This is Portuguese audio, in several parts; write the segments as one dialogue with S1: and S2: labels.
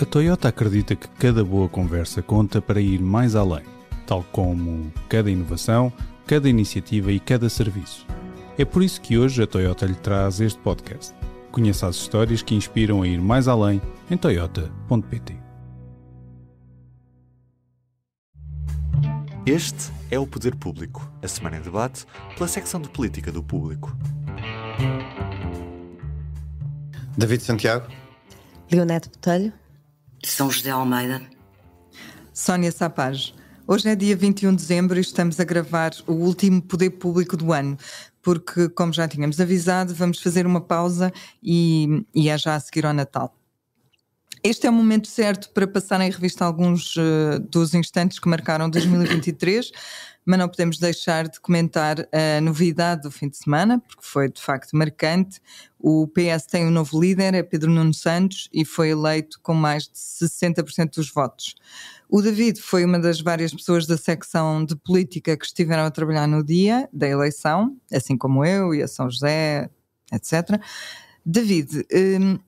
S1: A Toyota acredita que cada boa conversa conta para ir mais além,
S2: tal como cada inovação, cada iniciativa e cada serviço. É por isso que hoje a Toyota lhe traz este podcast. Conheça as histórias que inspiram a ir mais além em Toyota.pt. Este é o Poder Público, a semana em debate pela secção de política do público. David Santiago.
S1: Leonardo Botelho
S3: de São José Almeida.
S1: Sónia Sapaz, hoje é dia 21 de dezembro e estamos a gravar o último Poder Público do ano, porque, como já tínhamos avisado, vamos fazer uma pausa e, e é já a seguir ao Natal. Este é o momento certo para passar em revista alguns uh, dos instantes que marcaram 2023, mas não podemos deixar de comentar a novidade do fim de semana, porque foi de facto marcante. O PS tem um novo líder, é Pedro Nuno Santos, e foi eleito com mais de 60% dos votos. O David foi uma das várias pessoas da secção de política que estiveram a trabalhar no dia da eleição, assim como eu e a São José, etc. David, hum,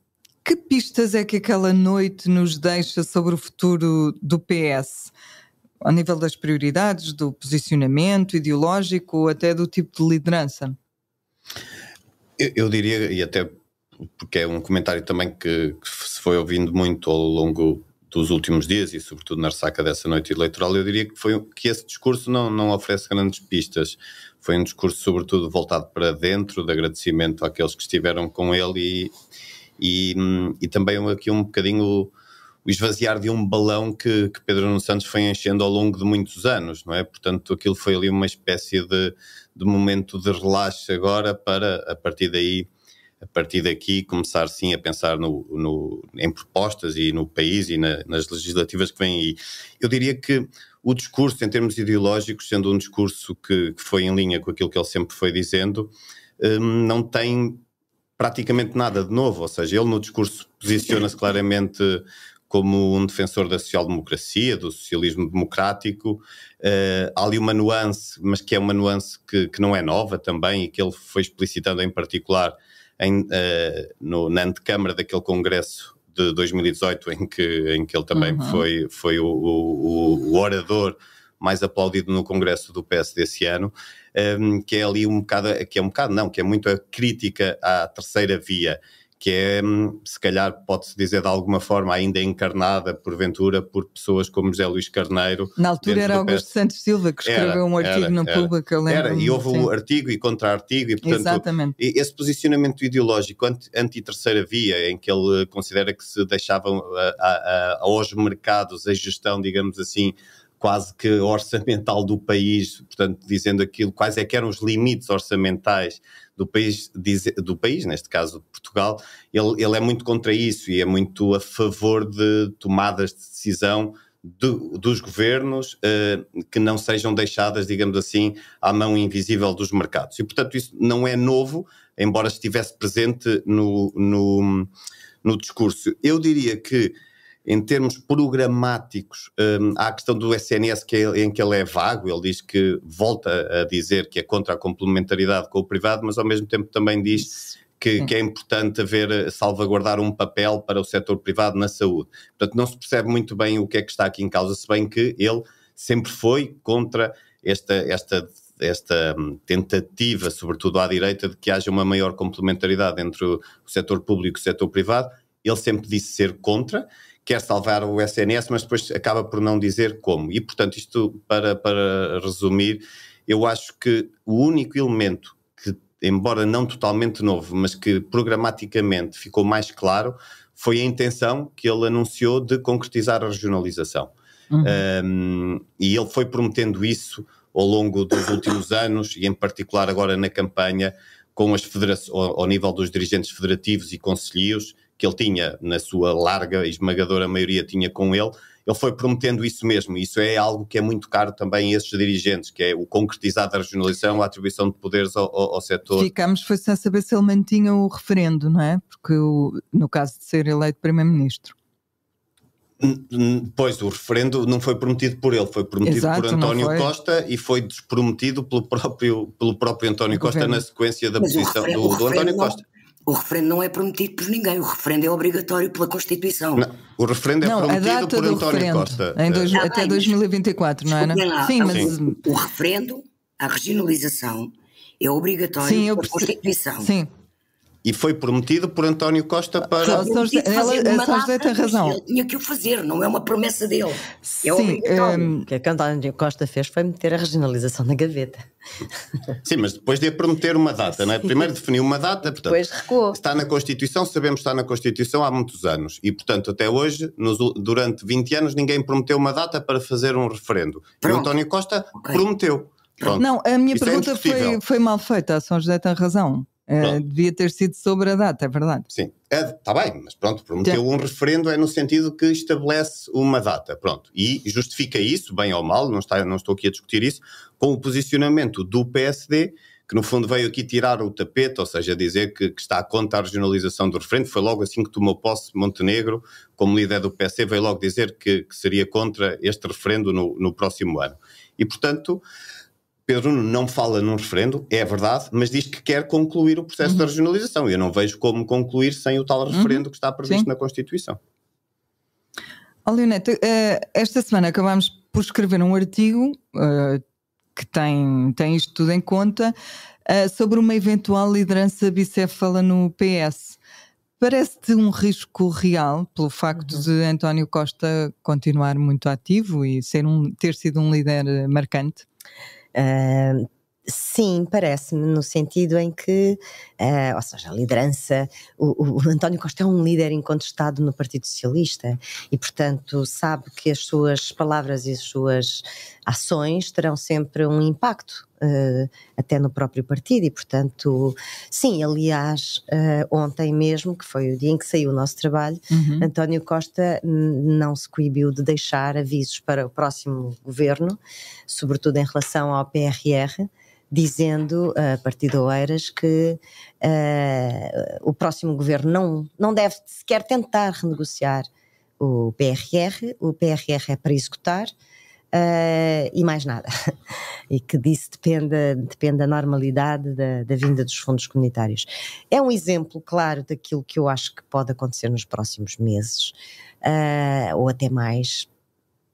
S1: que pistas é que aquela noite nos deixa sobre o futuro do PS? Ao nível das prioridades, do posicionamento ideológico, até do tipo de liderança?
S2: Eu, eu diria, e até porque é um comentário também que, que, se foi ouvindo muito ao longo dos últimos dias e sobretudo na ressaca dessa noite eleitoral, eu diria que foi que esse discurso não, não oferece grandes pistas. Foi um discurso sobretudo voltado para dentro, de agradecimento àqueles que estiveram com ele e, e, e também aqui um bocadinho o, esvaziar de um balão que, que, Pedro Nuno Santos foi enchendo ao longo de muitos anos, não é? Portanto, aquilo foi ali uma espécie de, de momento de relaxe agora para, a partir daí, a partir daqui, começar sim a pensar no, no em propostas e no país e na, nas legislativas que vêm aí. Eu diria que o discurso, em termos ideológicos, sendo um discurso que, que foi em linha com aquilo que ele sempre foi dizendo, hum, não tem praticamente nada de novo, ou seja, ele no discurso posiciona-se claramente como um defensor da social-democracia, do socialismo democrático. Uh, há ali uma nuance, mas que é uma nuance que, que não é nova também e que ele foi explicitando em particular em, uh, no, na antecâmara daquele congresso de 2018 em que, em que ele também uhum. foi, foi o, o, o, o orador mais aplaudido no Congresso do PS desse ano, um, ehm, que é ali um bocado, que é um bocado não, que é muito a crítica à terceira via, que é, hum, se calhar pode-se dizer de alguma forma, ainda encarnada, porventura, por pessoas como José Luís Carneiro. Na altura era Augusto
S1: Santos Silva que escreveu era, um artigo no público, eu lembro. Era, e houve assim.
S2: artigo e contra-artigo, e portanto, Exatamente. esse posicionamento ideológico anti-terceira via, em que ele considera que se deixavam a, eh, a, a, aos mercados a gestão, digamos assim, quase que orçamental do país, portanto, dizendo aquilo, quais é que eram os limites orçamentais do país, do país neste caso de Portugal, ele, ele é muito contra isso e é muito a favor de tomadas de decisão dos governos eh, que não sejam deixadas, digamos assim, à mão invisível dos mercados. E, portanto, isso não é novo, embora estivesse presente no, no, no discurso. Eu diria que em termos programáticos, um, há a questão do SNS que é, em que ele é vago, ele diz que volta a dizer que é contra a complementaridade com o privado, mas ao mesmo tempo também diz que, hum. que, é importante haver, eh, salvaguardar um papel para o setor privado na saúde. Portanto, não se percebe muito bem o que é que está aqui em causa, se bem que ele sempre foi contra esta, esta, esta hum, tentativa, sobretudo à direita, de que haja uma maior complementaridade entre o, o setor público e o setor privado. Ele sempre disse ser contra quer salvar o SNS, mas depois acaba por não dizer como. E, portanto, isto para, para resumir, eu acho que o único elemento que, embora não totalmente novo, mas que programaticamente ficou mais claro, foi a intenção que ele anunciou de concretizar a regionalização. Uhum. Um, e ele foi prometendo isso ao longo dos últimos anos e, em particular, agora na campanha, com as federações, ao, ao nível dos dirigentes federativos e conselheiros que ele tinha, na sua larga e esmagadora maioria, tinha com ele, ele foi prometendo isso mesmo. Isso é algo que é muito caro também a esses dirigentes, que é o concretizar da regionalização, a atribuição de poderes ao, ao, ao setor.
S1: Ficámos foi sem saber se ele mantinha o referendo, não é? Porque o, no caso de ser eleito primeiro-ministro.
S2: Pois, o referendo não foi prometido por ele, foi prometido Exato, por António Costa e foi desprometido pelo próprio, pelo próprio António Costa na sequência da Mas posição referendo, do, do António Costa.
S3: Não o referendo não é prometido por ninguém, o referendo é obrigatório pela Constituição. Não,
S2: o referendo é não, prometido por António Costa. Dois, ah, até bem,
S1: 2024, não é? Não?
S2: Né? Lá, sim, então, mas sim. o referendo, a regionalização, é obrigatório sim, pela Constituição. Sim. E foi prometido por António Costa para. Só, só, ela, ela,
S3: só
S4: tem razão. Ele tinha que o fazer, não é uma promessa dele. É Sim, ehm, é o que António Costa fez foi meter a regionalização na gaveta.
S2: Sim, mas depois de prometer uma data, não é? Primeiro definiu uma data, portanto. Depois recuou. Está na Constituição, sabemos que está na Constituição há muitos anos. E, portanto, até hoje, nos, durante 20 anos, ninguém prometeu uma data para fazer um referendo. Pronto. E o António Costa okay. prometeu. Pronto. Não, a minha Isso é pergunta é foi,
S1: foi mal feita, a São José tem razão. Uh, devia ter sido sobre a data, é verdade.
S2: Sim, está é, tá bem, mas pronto, prometeu um referendo é no sentido que estabelece uma data, pronto, e justifica isso, bem ou mal, não, está, não estou aqui a discutir isso, com o posicionamento do PSD, que no fundo veio aqui tirar o tapete, ou seja, dizer que, que está contra a regionalização do referendo, foi logo assim que tomou posse Montenegro, como líder do PSD, veio logo dizer que, que seria contra este referendo no, no próximo ano. E portanto Pedro não fala num referendo, é verdade, mas diz que quer concluir o processo uhum. da regionalização. Eu não vejo como concluir sem o tal uhum. referendo uhum. que está previsto Sim. na Constituição.
S1: Oh, esta semana acabámos por escrever um artigo eh, que tem, tem isto tudo em conta eh, sobre uma eventual liderança bicéfala no PS. Parece-te um risco real pelo facto uhum. de António Costa continuar muito ativo e ser um, ter sido um líder marcante? um, Sim, parece-me, no sentido em que,
S4: uh, ou seja, a liderança, o, o, António Costa é um líder incontestado no Partido Socialista e, portanto, sabe que as suas palavras e as suas ações terão sempre um impacto. Uh, até no próprio partido, e portanto, sim, aliás, uh, ontem mesmo, que foi o dia em que saiu o nosso trabalho, uhum. António Costa não se coibiu de deixar avisos para o próximo governo, sobretudo em relação ao PRR, dizendo, a partir de Oeiras, que uh, o próximo governo não, não deve sequer tentar renegociar o PRR, o PRR é para executar uh, e mais nada. e que disso depende, depende da normalidade da, da vinda dos fundos comunitários. É um exemplo, claro, daquilo que eu acho que pode acontecer nos próximos meses, uh, ou até mais,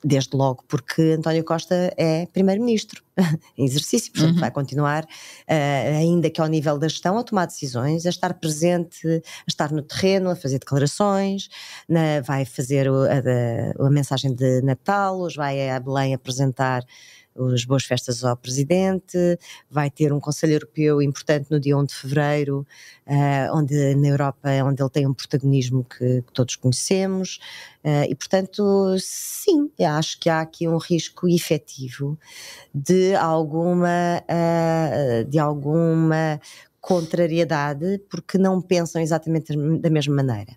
S4: desde logo, porque António Costa é primeiro-ministro em exercício, portanto uhum. vai continuar, uh, ainda que ao nível da gestão, a tomar decisões, a estar presente, a estar no terreno, a fazer declarações, na, vai fazer o, a, a, a, mensagem de Natal, hoje vai a Belém apresentar as boas festas ao Presidente, vai ter um Conselho Europeu importante no dia 1 de Fevereiro, uh, onde na Europa é onde ele tem um protagonismo que, que todos conhecemos, uh, e portanto, sim, acho que há aqui um risco efetivo de alguma, uh, de alguma contrariedade, porque não pensam exatamente da mesma maneira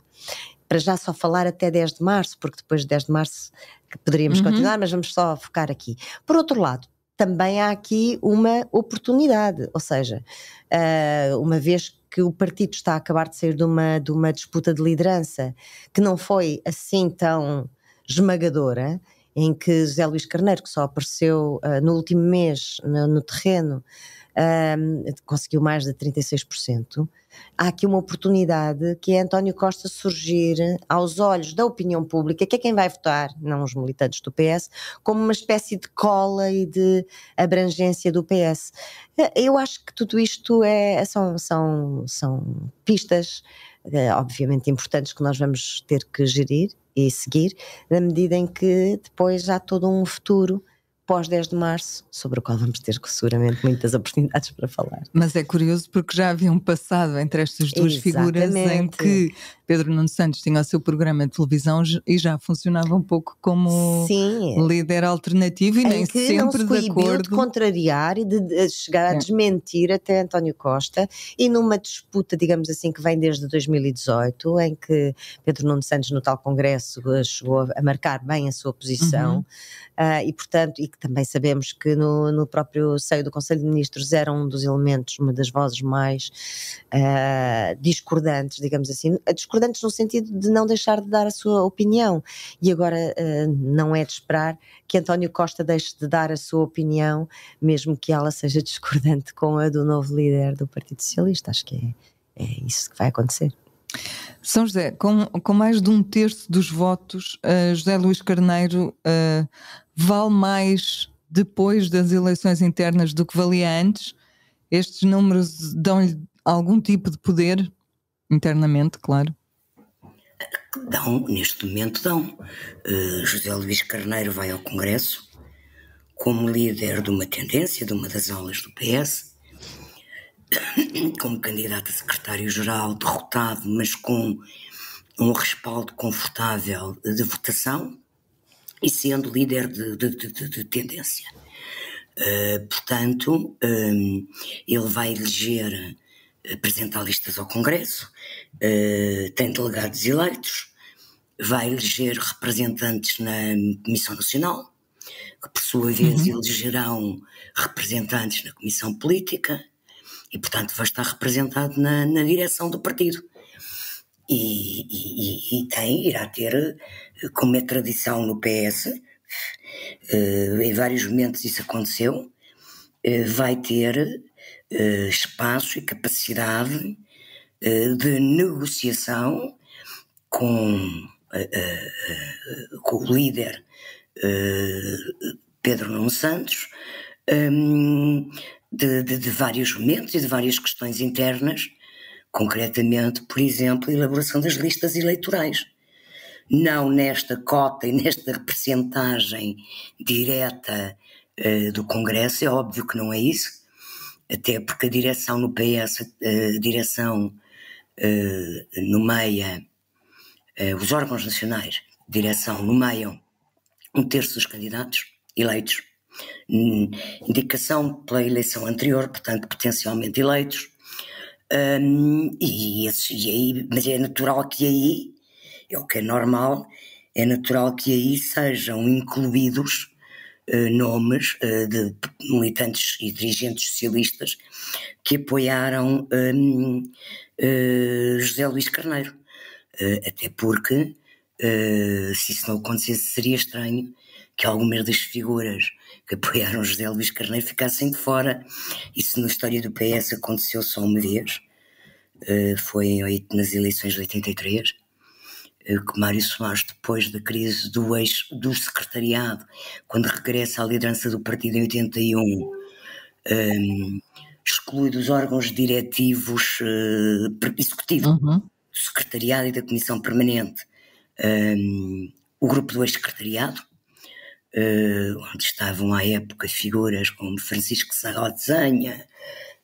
S4: para já só falar até 10 de março, porque depois de 10 de março que poderíamos uhum. continuar, mas vamos só focar aqui. Por outro lado, também há aqui uma oportunidade, ou seja, ah, uma vez que o partido está a acabar de sair de uma, de uma disputa de liderança que não foi assim tão esmagadora, em que José Luís Carneiro, que só apareceu ah, no último mês no, no terreno, um, conseguiu mais de 36%. Há aqui uma oportunidade que é António Costa surgir aos olhos da opinião pública, que é quem vai votar, não os militantes do PS, como uma espécie de cola e de abrangência do PS. Eh, eu acho que tudo isto é, são, são, são pistas, eh, obviamente importantes, que nós vamos ter que gerir e seguir, na medida em que depois há todo um futuro pós 10 de março, sobre o qual vamos ter seguramente muitas oportunidades para falar.
S1: Mas é curioso porque já um passado entre estas duas Exatamente. figuras em que Pedro Nuno Santos tinha o seu programa de televisão e já funcionava um pouco como Sim, é. líder alternativo e nem que sempre não se de acordo. de
S4: contrariar e de eh, chegar a é. desmentir até António Costa e numa disputa, digamos assim, que vem desde 2018, em que Pedro Nuno Santos no tal congresso eh, chegou a marcar bem a sua posição uhum. uh, e portanto, e que também sabemos que no, no próprio seio do Conselho de Ministros era um dos elementos, uma das vozes mais uh, discordantes, digamos assim, a discordância discordantes no sentido de não deixar de dar a sua opinião. E agora eh, não é de esperar que António Costa deixe de dar a sua opinião, mesmo que ela seja discordante com a do novo líder do Partido Socialista. Acho que é, é isso que vai acontecer.
S1: São José, com, com mais de um terço dos votos, uh, José Luís Carneiro uh, vale mais depois das eleições internas do que valia antes? Estes números dão-lhe algum tipo de poder internamente, claro?
S3: dão, neste momento dão. Uh, José Luís Carneiro vai ao Congresso como líder de uma tendência, de uma das aulas do PS, como candidato a secretário-geral, derrotado, mas com um respaldo confortável de votação e sendo líder de, de, de, de tendência. Uh, portanto, um, eh, ele vai eleger apresenta listas ao Congresso, eh, tem delegados eleitos, vai eleger representantes na Comissão Nacional, que por sua vez uhum. elegerão representantes na Comissão Política e, portanto, vai estar representado na, na direção do partido. E, e, e, tem, irá ter, como é tradição no PS, eh, em vários momentos isso aconteceu, eh, vai ter eh, espaço e capacidade eh, de negociação com, eh, com o líder Pedro Nuno Santos ehm, de, de, de vários momentos e de várias questões internas, concretamente, por exemplo, a elaboração das listas eleitorais não nesta cota e nesta percentagem direta uh, do Congresso, é óbvio que não é isso, até porque a direção no PS, a direção no eh, nomeia, eh, os órgãos nacionais de direção nomeiam um terço dos candidatos eleitos, hum, indicação pela eleição anterior, portanto, potencialmente eleitos, um, e, e aí, mas é natural que aí, é o que é normal, é natural que aí sejam incluídos eh, nomes eh, de militantes e dirigentes socialistas que apoiaram hum, eh, José Luís Carneiro. até porque, se isso não acontecesse, seria estranho que algumas das figuras que apoiaram José Luís Carneiro ficassem de fora. Isso na história do PS aconteceu só uma vez, foi nas eleições de 83 eh, que Mário Soares, depois da crise do ex do secretariado, quando regressa à liderança do partido em 81, um, ehm, exclui dos órgãos diretivos uh, eh, executivos, uhum. do secretariado e da comissão permanente, um, ehm, o grupo do ex-secretariado, uh, onde estavam à época figuras como Francisco Sarro Desenha,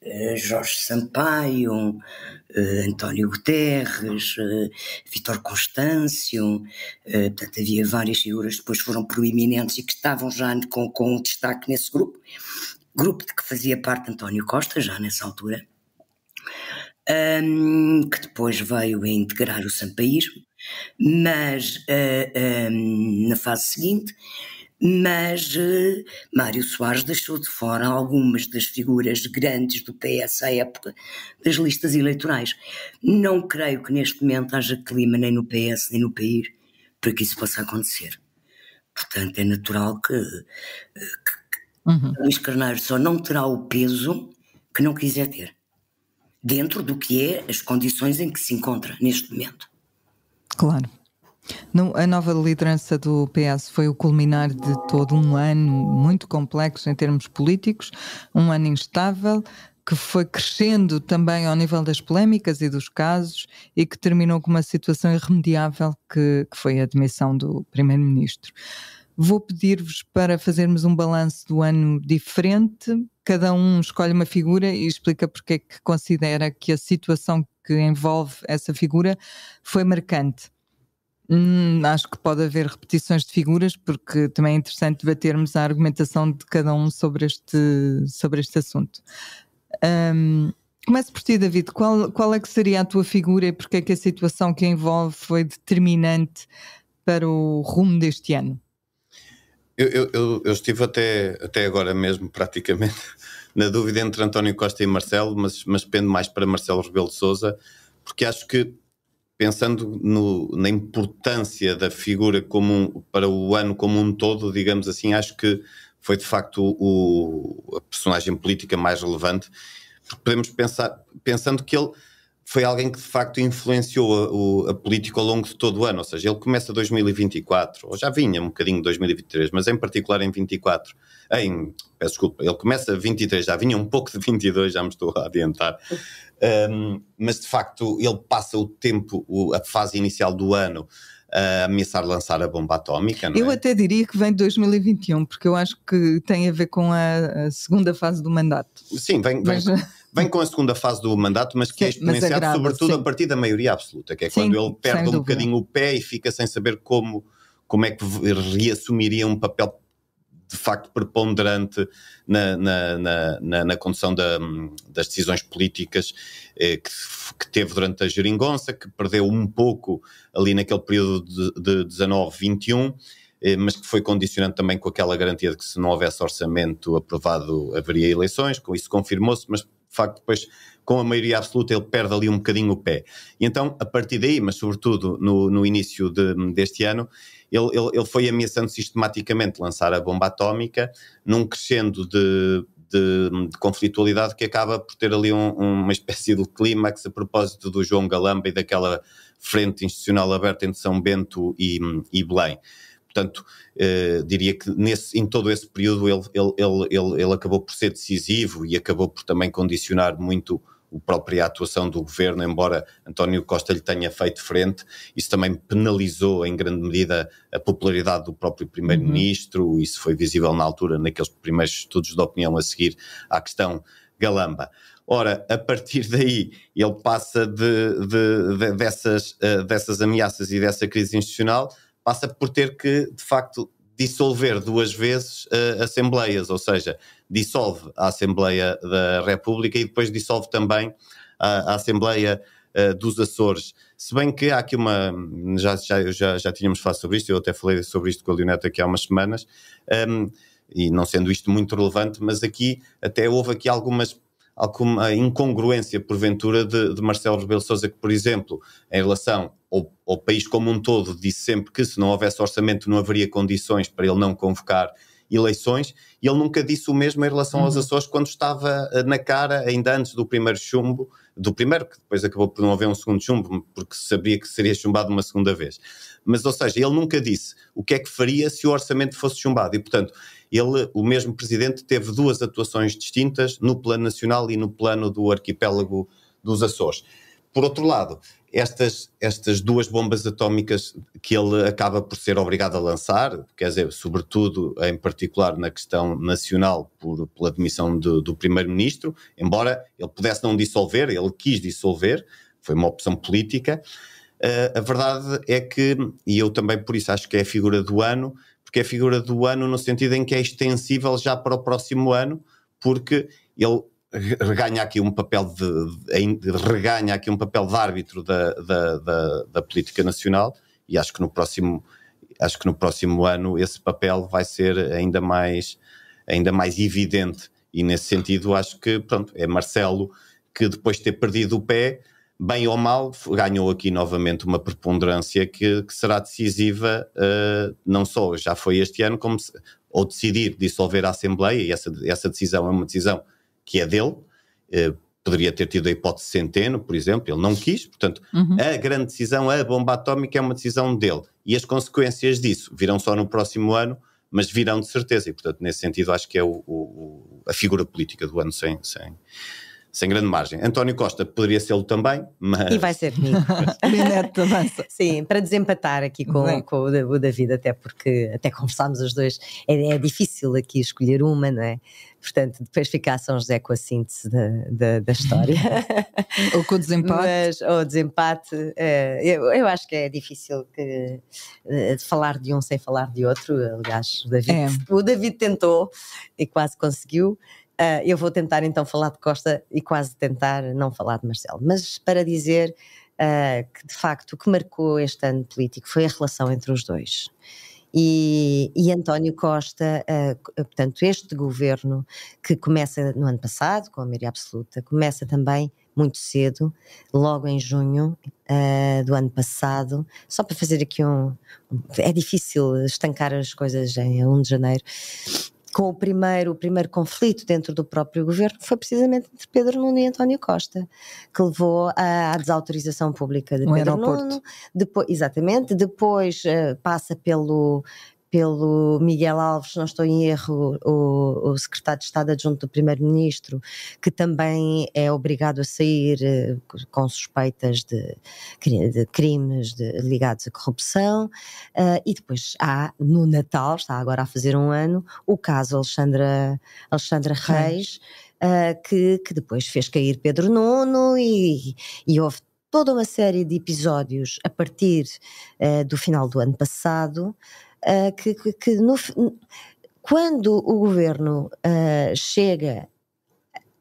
S3: eh, Jorge Sampaio, eh, António Guterres, eh, Vitor Constâncio, portanto, havia várias figuras que depois foram proeminentes e que estavam já com, com um destaque nesse grupo, grupo de que fazia parte António Costa, já nessa altura, um, ehm, que depois veio a integrar o sampaísmo, mas uh, um, ehm, na fase seguinte mas uh, Mário Soares deixou de fora algumas das figuras grandes do PS à época das listas eleitorais. Não creio que neste momento haja clima nem no PS nem no país para que isso possa acontecer. Portanto, é natural eh, que, que uhum. Luís Carneiro só não terá o peso que não quiser ter, dentro do que é as condições em que se encontra neste momento.
S1: Claro a nova liderança do PS foi o culminar de todo um ano muito complexo em termos políticos, um ano instável, que foi crescendo também ao nível das polémicas e dos casos e que terminou com uma situação irremediável que, que foi a demissão do Primeiro-Ministro. Vou pedir-vos para fazermos um balanço do ano diferente. Cada um escolhe uma figura e explica porque é que considera que a situação que envolve essa figura foi marcante. Hum, acho que pode haver repetições de figuras, porque também é interessante debatermos a argumentação de cada um sobre este, sobre este assunto. Um, começo por ti, David. Qual, qual é que seria a tua figura e porque é que a situação que a envolve foi determinante para o rumo deste ano?
S2: Eu, eu, eu, eu estive até, até agora mesmo, praticamente, na dúvida entre António Costa e Marcelo, mas, mas pendo mais para Marcelo Rebelo de Souza, porque acho que pensando no, na importância da figura como um, para o ano como um todo, digamos assim, acho que foi de facto o, a personagem política mais relevante. Podemos pensar, pensando que ele foi alguém que de facto influenciou a, a, política ao longo de todo o ano, ou seja, ele começa 2024, ou já vinha um bocadinho 2023, mas em particular em 24, em, peço desculpa, ele começa 23, já vinha um pouco de 22, já me estou a adiantar, um, mas de facto ele passa o tempo, o, a fase inicial do ano, a ameaçar lançar a bomba atómica, não Eu é?
S1: até diria que vem de 2021, porque eu acho que tem a ver com a, a segunda fase do mandato.
S2: Sim, vem, vem, mas... Eh, Vem com a segunda fase do mandato, mas que é sim, é exponenciado sobretudo sim. a partir da maioria absoluta, que é sim, quando ele perde um bocadinho o pé e fica sem saber como, como é que reassumiria um papel de facto preponderante na, na, na, na, na condução da, das decisões políticas eh, que, que, teve durante a geringonça, que perdeu um pouco ali naquele período de, de 19, 21, eh, mas que foi condicionante também com aquela garantia de que se não houvesse orçamento aprovado haveria eleições, com isso confirmou-se, mas facto depois com a maioria absoluta ele perde ali um bocadinho o pé. E então, a partir daí, mas sobretudo no, no início de, deste ano, ele, ele, ele, foi ameaçando sistematicamente lançar a bomba atómica num crescendo de, de, de conflitualidade que acaba por ter ali um, uma espécie de clímax a propósito do João Galamba e daquela frente institucional aberta entre São Bento e, e Belém. Portanto, eh, diria que nesse, em todo esse período ele, ele, ele, ele acabou por ser decisivo e acabou por também condicionar muito a própria atuação do governo, embora António Costa lhe tenha feito frente, isso também penalizou em grande medida a popularidade do próprio primeiro-ministro, uhum. isso foi visível na altura naqueles primeiros estudos de opinião a seguir à questão Galamba. Ora, a partir daí ele passa de, de, de dessas, eh, dessas ameaças e dessa crise institucional passa por ter que, de facto, dissolver duas vezes uh, assembleias, ou seja, dissolve a Assembleia da República e depois dissolve também a, a Assembleia uh, dos Açores. Se bem que há aqui uma. Já, já, já, já tínhamos falado sobre isto, eu até falei sobre isto com a Leoneta aqui há umas semanas, um, ehm, e não sendo isto muito relevante, mas aqui até houve aqui algumas alguma incongruência porventura de, de Marcelo Rebelo Sousa que por exemplo em relação ou, o país como um todo disse sempre que se não houvesse orçamento não haveria condições para ele não convocar eleições, e ele nunca disse o mesmo em relação uhum. aos Açores quando estava eh, na cara, ainda antes do primeiro chumbo, do primeiro, que depois acabou por não haver um segundo chumbo, porque sabia que seria chumbado uma segunda vez. Mas, ou seja, ele nunca disse o que é que faria se o orçamento fosse chumbado, e portanto, ele, o mesmo presidente, teve duas atuações distintas no plano nacional e no plano do arquipélago dos Açores. Por outro lado, estas, estas duas bombas atómicas que ele acaba por ser obrigado a lançar, quer dizer, sobretudo em particular na questão nacional por, pela demissão do, do primeiro-ministro, embora ele pudesse não dissolver, ele quis dissolver, foi uma opção política. Uh, a verdade é que, e eu também por isso acho que é a figura do ano, porque é a figura do ano no sentido em que é extensível já para o próximo ano, porque ele reganha aqui um papel de, de, reganha aqui um papel de árbitro da, da, da, da, política nacional e acho que no próximo acho que no próximo ano esse papel vai ser ainda mais ainda mais evidente e nesse sentido acho que pronto é Marcelo que depois de ter perdido o pé bem ou mal ganhou aqui novamente uma preponderância que, que será decisiva uh, não só já foi este ano como se, ou decidir dissolver a Assembleia e essa, essa decisão é uma decisão que é dele, eh, poderia ter tido a hipótese de Centeno, por exemplo, ele não quis, portanto, uhum. a grande decisão, a bomba atómica, é uma decisão dele. E as consequências disso virão só no próximo ano, mas virão de certeza. E, portanto, nesse sentido, acho que é o, o, a figura política do ano sem, sem, sem grande margem. António Costa poderia ser-lo também, mas. E vai
S4: ser comigo. Neto avança. Sim, para desempatar aqui com, com o David, até porque até conversámos os dois, é, é, difícil aqui escolher uma, não é? Portanto, depois ficar São José com a síntese da, da, da história. ou com o desempate. Mas, ou o desempate. Eh, eu, eu, acho que é difícil que, eh, falar de um sem falar de outro. Aliás, o David, é. o David tentou e quase conseguiu. Eh, eu vou tentar então falar de Costa e quase tentar não falar de Marcelo. Mas para dizer Uh, que de facto o que marcou este ano político foi a relação entre os dois. E, e António Costa, uh, portanto, este governo que começa no ano passado, com a maioria absoluta, começa também muito cedo, logo em junho uh, do ano passado, só para fazer aqui um, um. É difícil estancar as coisas em 1 de janeiro com o primeiro, o primeiro conflito dentro do próprio governo foi precisamente entre Pedro Nuno e António Costa, que levou à, à desautorização pública de um Pedro aeroporto. Nuno. Depois, exatamente, depois uh, passa pelo, pelo Miguel Alves, não estou em erro, o, o secretário de Estado adjunto do Primeiro-Ministro, que também é obrigado a sair eh, com suspeitas de, de crimes de, ligados à corrupção. Uh, e depois há, no Natal, está agora a fazer um ano, o caso Alexandra, Alexandra Reis, uh, que, que depois fez cair Pedro Nuno e, e houve toda uma série de episódios a partir uh, do final do ano passado ah, que, que, que no, quando o governo uh, chega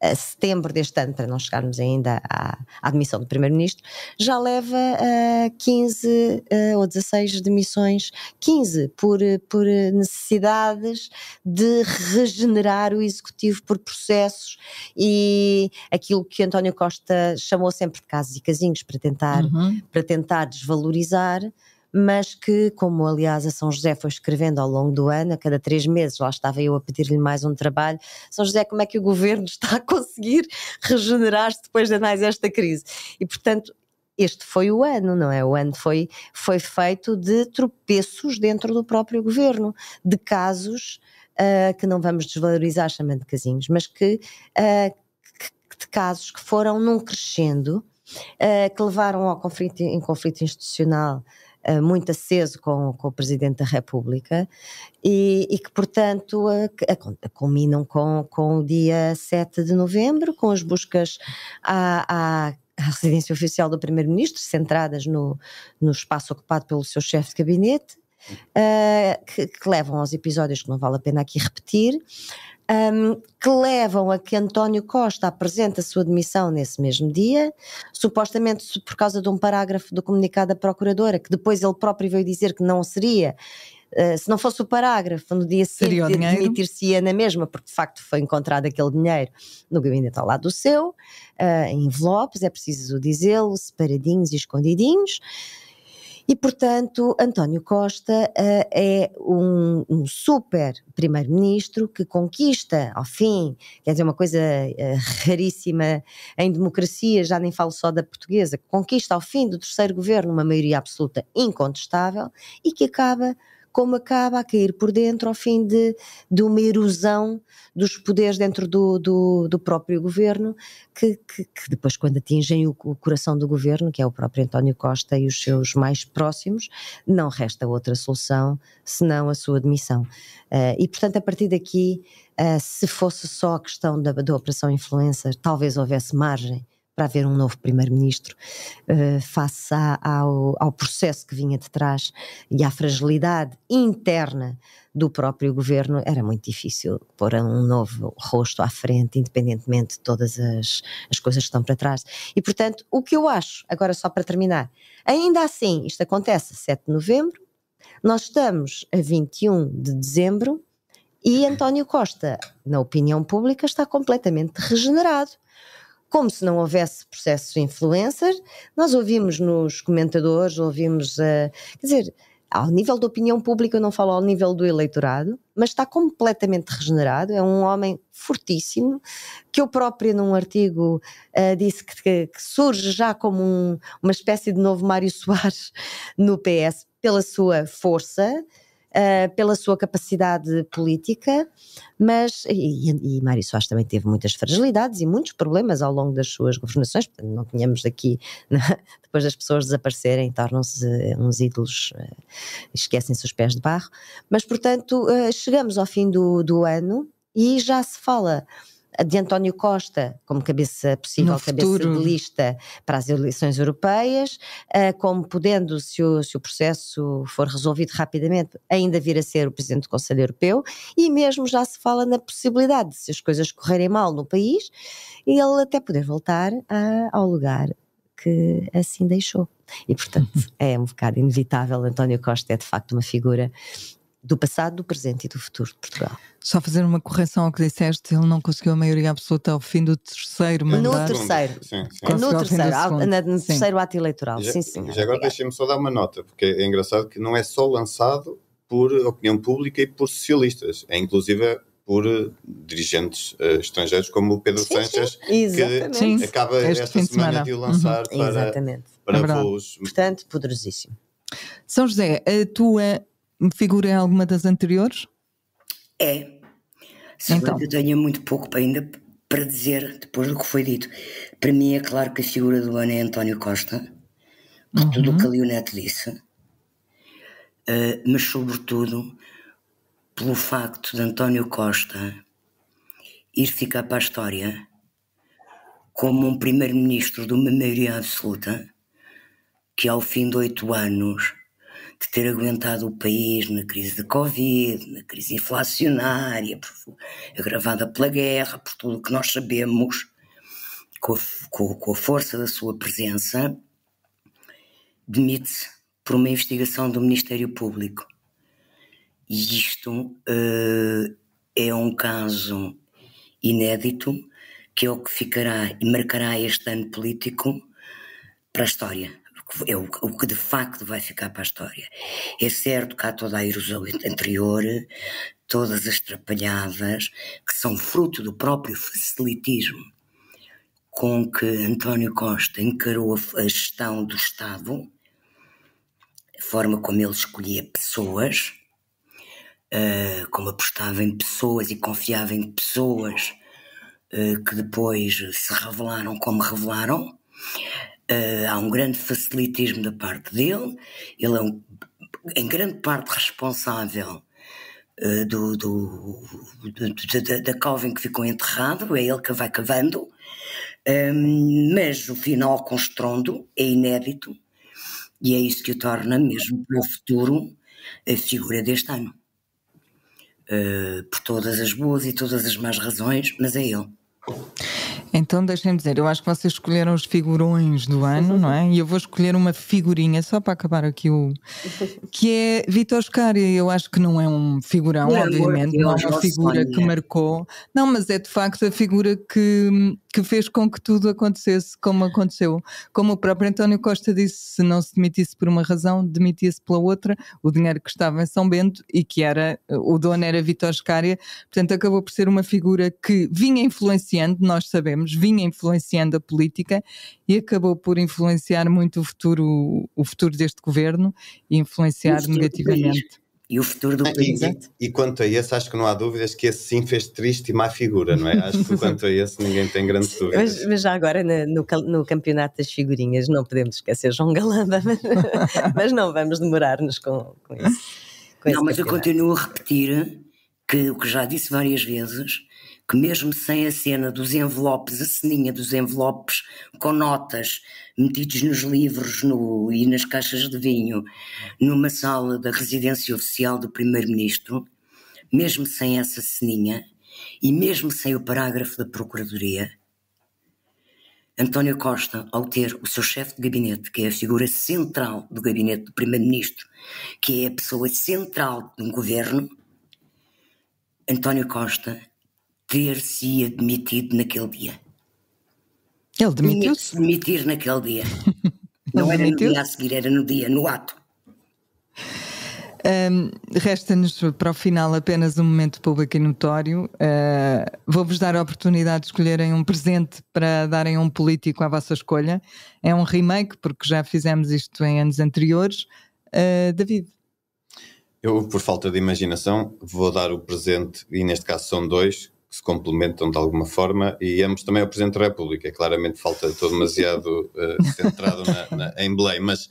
S4: a setembro deste ano, para não chegarmos ainda à, à admissão do Primeiro-Ministro, já leva uh, 15 uh, ou 16 demissões, 15 por, por necessidades de regenerar o Executivo por processos e aquilo que António Costa chamou sempre de casos e casinhos para tentar, uhum. para tentar desvalorizar mas que, como aliás a São José foi escrevendo ao longo do ano, a cada três meses lá estava eu a pedir-lhe mais um trabalho. São José, como é que o governo está a conseguir regenerar-se depois de mais esta crise? E, portanto, este foi o ano, não é? O ano foi, foi feito de tropeços dentro do próprio governo, de casos uh, que não vamos desvalorizar chamando de casinhos, mas que, uh, que, de casos que foram num crescendo, uh, que levaram ao conflito, em conflito institucional eh, muito aceso com, com o Presidente da República e, e que, portanto, a, a, culminam com, com o dia 7 de novembro, com as buscas à, à residência oficial do Primeiro-Ministro, centradas no, no espaço ocupado pelo seu chefe de gabinete, uh, que, que, levam aos episódios que não vale a pena aqui repetir, um, que levam a que António Costa apresente a sua demissão nesse mesmo dia, supostamente por causa de um parágrafo do comunicado da Procuradora, que depois ele próprio veio dizer que não seria. Uh, se não fosse o parágrafo, no dia seguinte demitir-se-ia na mesma, porque de facto foi encontrado aquele dinheiro no gabinete ao lado do seu, uh, em envelopes, é preciso dizê-lo, separadinhos e escondidinhos. E, portanto, António Costa uh, é um, um super primeiro-ministro que conquista, ao fim, quer dizer, uma coisa uh, raríssima em democracia, já nem falo só da portuguesa, que conquista ao fim do terceiro governo uma maioria absoluta incontestável e que acaba como acaba a cair por dentro ao fim de, de uma erosão dos poderes dentro do, do, do próprio governo, que, que, que, depois, quando atingem o, o, coração do governo, que é o próprio António Costa e os seus mais próximos, não resta outra solução senão a sua demissão. Uh, e, portanto, a partir daqui, uh, se fosse só a questão da, da operação influencer, talvez houvesse margem para haver um novo primeiro-ministro, eh, face ao, ao, processo que vinha de trás e à fragilidade interna do próprio governo, era muito difícil pôr um novo rosto à frente, independentemente de todas as, as coisas que estão para trás. E, portanto, o que eu acho, agora só para terminar, ainda assim, isto acontece a 7 de novembro, nós estamos a 21 de dezembro e António Costa, na opinião pública, está completamente regenerado como se não houvesse processo influencer. Nós ouvimos nos comentadores, ouvimos. Uh, quer dizer, ao nível da opinião pública, eu não falo ao nível do eleitorado, mas está completamente regenerado. É um homem fortíssimo, que eu própria, num artigo, uh, disse que, que, que, surge já como um, uma espécie de novo Mário Soares no PS pela sua força eh, pela sua capacidade política, mas e, e Mário Soares também teve muitas fragilidades e muitos problemas ao longo das suas governações, portanto não tínhamos aqui, depois das pessoas desaparecerem, tornam-se eh, uns ídolos, eh, esquecem-se os pés de barro, mas portanto chegamos ao fim do, do ano e já se fala de António Costa como cabeça possível, cabeça de lista para as eleições europeias, eh, como podendo, se o, se o, processo for resolvido rapidamente, ainda vir a ser o Presidente do Conselho Europeu, e mesmo já se fala na possibilidade, se as coisas correrem mal no país, ele até poder voltar a, ao lugar
S1: que assim deixou. E,
S4: portanto, é um bocado inevitável. António Costa é, de facto, uma figura do passado, do presente e do futuro de Portugal.
S1: Só fazer uma correção ao que disseste, ele não conseguiu a maioria absoluta ao fim do terceiro mandato. No terceiro, sim, sim. no terceiro, ao, sim. ato eleitoral, já, sim senhor.
S2: Já agora deixem-me só dar uma nota, porque é engraçado que não é só lançado por opinião pública e por socialistas, é inclusive por eh, dirigentes uh, estrangeiros como o Pedro sim, Sanches, sim. que sim. acaba este esta semana, semana, de o lançar uhum. para, Exatamente. para é voos.
S4: Portanto, poderosíssimo.
S1: São José, a tua figura em alguma das anteriores? É. Se então. eu tenho
S3: muito pouco ainda para dizer depois do que foi dito. Para mim é claro que a figura do ano é António Costa, por uhum. tudo o que a Leonete disse, uh, mas sobretudo pelo facto de António Costa ir ficar para a história como um primeiro-ministro de uma maioria absoluta que ao fim de oito anos de ter aguentado o país na crise de Covid, na crise inflacionária, agravada pela guerra, por tudo o que nós sabemos, com a, com, com a força da sua presença, demite-se por uma investigação do Ministério Público. E isto uh, é um caso inédito que é o que ficará e marcará este ano político para a história é o, o, que de facto vai ficar para a história. É certo que há toda a erosão anterior, todas as trapalhadas, que são fruto do próprio facilitismo com que António Costa encarou a, a gestão do Estado, a forma como ele escolhia pessoas, uh, como apostava em pessoas e confiava em pessoas uh, que depois se revelaram como revelaram. Eh, há um grande facilitismo da parte dele, ele é um, em grande parte responsável eh, do, do, do, da, da Calvin que ficou enterrado, é ele que vai cavando, um, ehm, mas o final com estrondo é inédito e é isso que o torna mesmo para o futuro a figura deste ano. Uh, por todas as boas e todas as más razões, mas é ele.
S1: Então deixem-me dizer, eu acho que vocês escolheram os figurões do ano, não é? E eu vou escolher uma figurinha só para acabar aqui o. que é Vitor Scari. Eu acho que não é um figurão, não, obviamente, não é uma é figura que é. marcou. Não, mas é de facto a figura que, que fez com que tudo acontecesse como aconteceu. Como o próprio António Costa disse, se não se demitisse por uma razão, demitia-se pela outra. O dinheiro que estava em São Bento e que era. Eh, o dono era Vitor Scari. Portanto, acabou por ser uma figura que vinha influenciando, nós sabemos vinha influenciando a política e acabou por influenciar muito o futuro, o futuro deste governo e influenciar negativamente
S2: e o futuro do país. E, ah, e, quanto a esse, acho que não há dúvidas que esse sim fez triste e má figura, não é? Acho que quanto a esse ninguém tem grandes dúvidas. Mas,
S4: mas, já agora no, no, campeonato das figurinhas não podemos esquecer João Galamba, mas, mas não vamos demorar-nos com, com isso.
S3: não, mas campeonato. eu continuo a repetir que o que já disse várias vezes que mesmo sem a cena dos envelopes, a ceninha dos envelopes com notas metidos nos livros no, e nas caixas de vinho, numa sala da residência oficial do Primeiro-Ministro, mesmo sem essa ceninha e mesmo sem o parágrafo da Procuradoria, António Costa, ao ter o seu chefe de gabinete, que é a figura central do gabinete do Primeiro-Ministro, que é a pessoa central de um governo, António Costa ter-se demitido naquele dia. Ele demitiu-se? demitir naquele dia. Não era no dia a seguir, era no dia, no ato.
S1: Um, Resta-nos para o final apenas um momento público e notório. Uh, Vou-vos dar a oportunidade de escolherem um presente para darem a um político à vossa escolha. É um remake, porque já fizemos isto em anos anteriores. Uh, David.
S2: Eu, por falta de imaginação, vou dar o presente, e neste caso são dois, se complementam de alguma forma e ambos também ao Presidente da República. É claramente falta, estou demasiado uh, centrado na, na, em Belém, mas,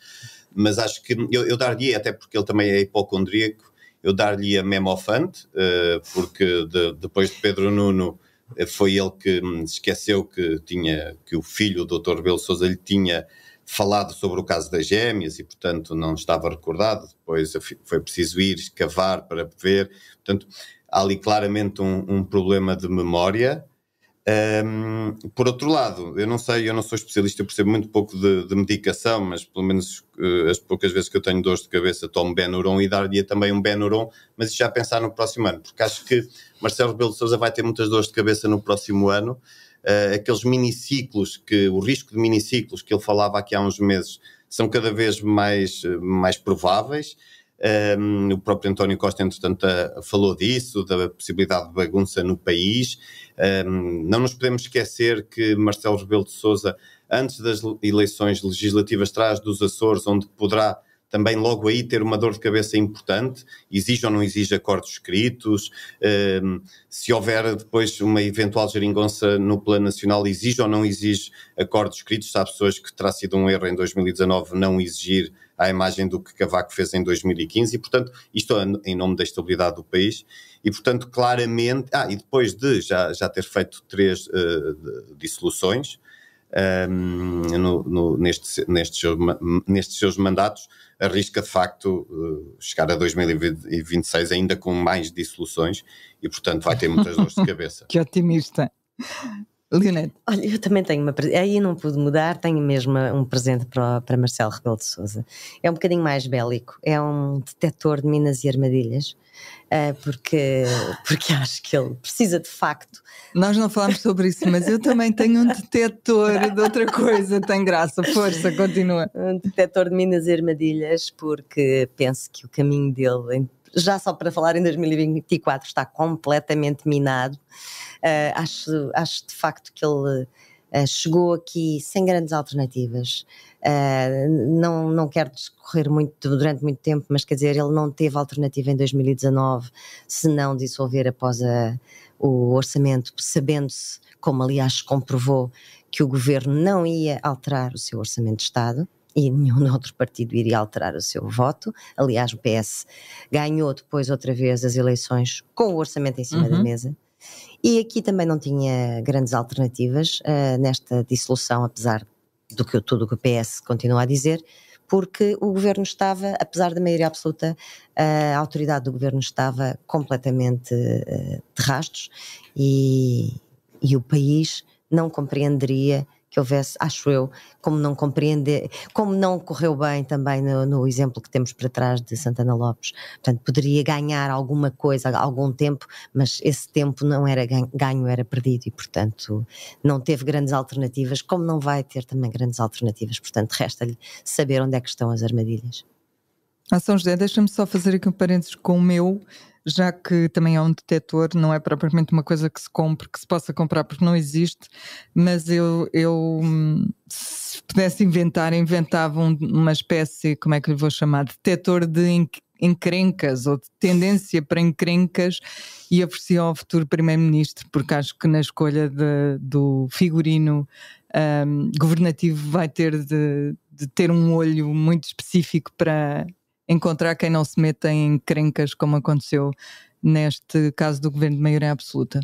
S2: mas acho que eu, eu dar-lhe, até porque ele também é hipocondríaco, eu dar-lhe a memofante, uh, eh, porque de, depois de Pedro Nuno eh, foi ele que hum, esqueceu que tinha que o filho, o Dr. Belo Souza, lhe tinha falado sobre o caso das gêmeas e, portanto, não estava recordado. Depois foi preciso ir escavar para ver. Portanto, há ali claramente um, um problema de memória. Um, por outro lado, eu não sei, eu não sou especialista, eu percebo muito pouco de, de medicação, mas pelo menos uh, as poucas vezes que eu tenho dores de cabeça tomo Benuron e dar dar-lhe também um Benuron, mas isso já pensar no próximo ano, porque acho que Marcelo Rebelo de Sousa vai ter muitas dores de cabeça no próximo ano. Uh, aqueles miniciclos, que, o risco de miniciclos que ele falava aqui há uns meses, são cada vez mais, eh, mais prováveis um, o próprio António Costa, entretanto, falou disso, da possibilidade de bagunça no país. Um, não nos podemos esquecer que Marcelo Rebelo de Souza, antes das eleições legislativas, traz dos Açores, onde poderá também logo aí ter uma dor de cabeça importante, exige ou não exige acordos escritos, um, se houver depois uma eventual geringonça no plano nacional, exige ou não exige acordos escritos, há pessoas que terá sido um erro em 2019 não exigir à imagem do que Cavaco fez em 2015, e portanto, isto é em nome da estabilidade do país, e portanto, claramente. Ah, e depois de já, já ter feito três uh, dissoluções. Um, ehm, no, no, neste, nestes, seus, nestes seus mandatos, arrisca de facto uh, chegar a 2026 ainda com mais dissoluções e, portanto, vai ter muitas dores de cabeça.
S1: que
S4: otimista! Leonete. Olha, eu também tenho uma. Aí não pude mudar, tenho mesmo um presente para, para Marcelo Rebelo de Souza. É um bocadinho mais bélico, é um detector de minas
S1: e armadilhas, eh, porque, porque acho que ele precisa de facto. Nós não falámos sobre isso, mas eu também tenho um detector de outra coisa, tem graça, força, continua. Um
S4: detector de minas e armadilhas, porque penso que o caminho dele já só para falar em 2024 está completamente minado. Uh, acho, acho de facto que ele uh, chegou aqui sem grandes alternativas. Uh, não, não quero discorrer muito durante muito tempo, mas quer dizer, ele não teve alternativa em 2019 se não dissolver após a, o orçamento, sabendo-se, como aliás comprovou, que o governo não ia alterar o seu orçamento de Estado e nenhum outro partido iria alterar o seu voto. Aliás, o PS ganhou depois outra vez as eleições com o orçamento em cima uhum. da mesa. E aqui também não tinha grandes alternativas uh, nesta dissolução, apesar do que tudo o que o PS continua a dizer, porque o governo estava, apesar da maioria absoluta, a autoridade do governo estava completamente uh, de rastros e, e o país não compreenderia que houvesse, acho eu, como não compreender, como não correu bem também no, no, exemplo que temos para trás de Santana Lopes. Portanto, poderia ganhar alguma coisa, algum tempo, mas esse tempo não era ganho, ganho era perdido e, portanto, não teve grandes alternativas, como não vai ter também grandes alternativas. Portanto, resta-lhe saber onde é que estão as armadilhas.
S1: Ah, São José, deixa-me só fazer aqui um parênteses com o meu, já que também é um detetor, não é propriamente uma coisa que se compre, que se possa comprar, porque não existe, mas eu, eu hum, se pudesse inventar, inventava um, uma espécie, como é que lhe vou chamar, detetor de encrencas ou de tendência para encrencas e oferecia ao futuro Primeiro-Ministro, porque acho que na escolha de, do figurino um, governativo vai ter de, de ter um olho muito específico para encontrar quem não se meta em crencas, como aconteceu neste caso do governo de maioria absoluta.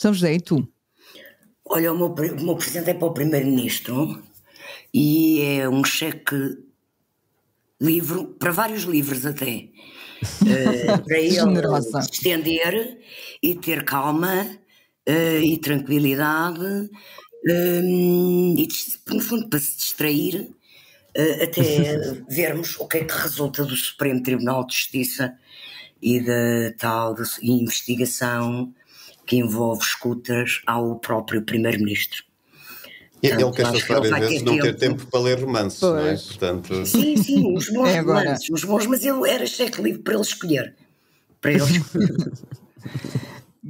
S1: São José, e tu?
S3: Olha, o meu, o meu presente é para o Primeiro-Ministro e é um cheque livro, para vários livros até, eh, para ele se estender e ter calma eh, e tranquilidade ehm, e, no fundo, para se distrair eh, até vermos o que é que resulta do Supremo Tribunal de Justiça e da tal de investigação que envolve escutas
S2: ao próprio Primeiro-Ministro. ele que esta história vezes ter não ter tempo, para ler romances, não é? Portanto... Sim,
S3: sim, os bons é romances, os bons, mas ele era cheque livre para ele escolher. Para ele
S1: escolher.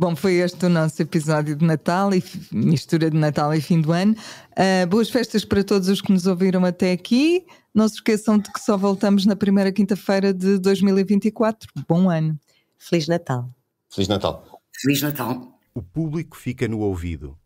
S1: Bom, foi este o nosso episódio de Natal e mistura de Natal e fim do ano. Uh, boas festas para todos os que nos ouviram até aqui. Não se esqueçam de que só voltamos na primeira quinta-feira de 2024. Bom ano. Feliz Natal.
S2: Feliz Natal. Feliz Natal. O público fica no ouvido.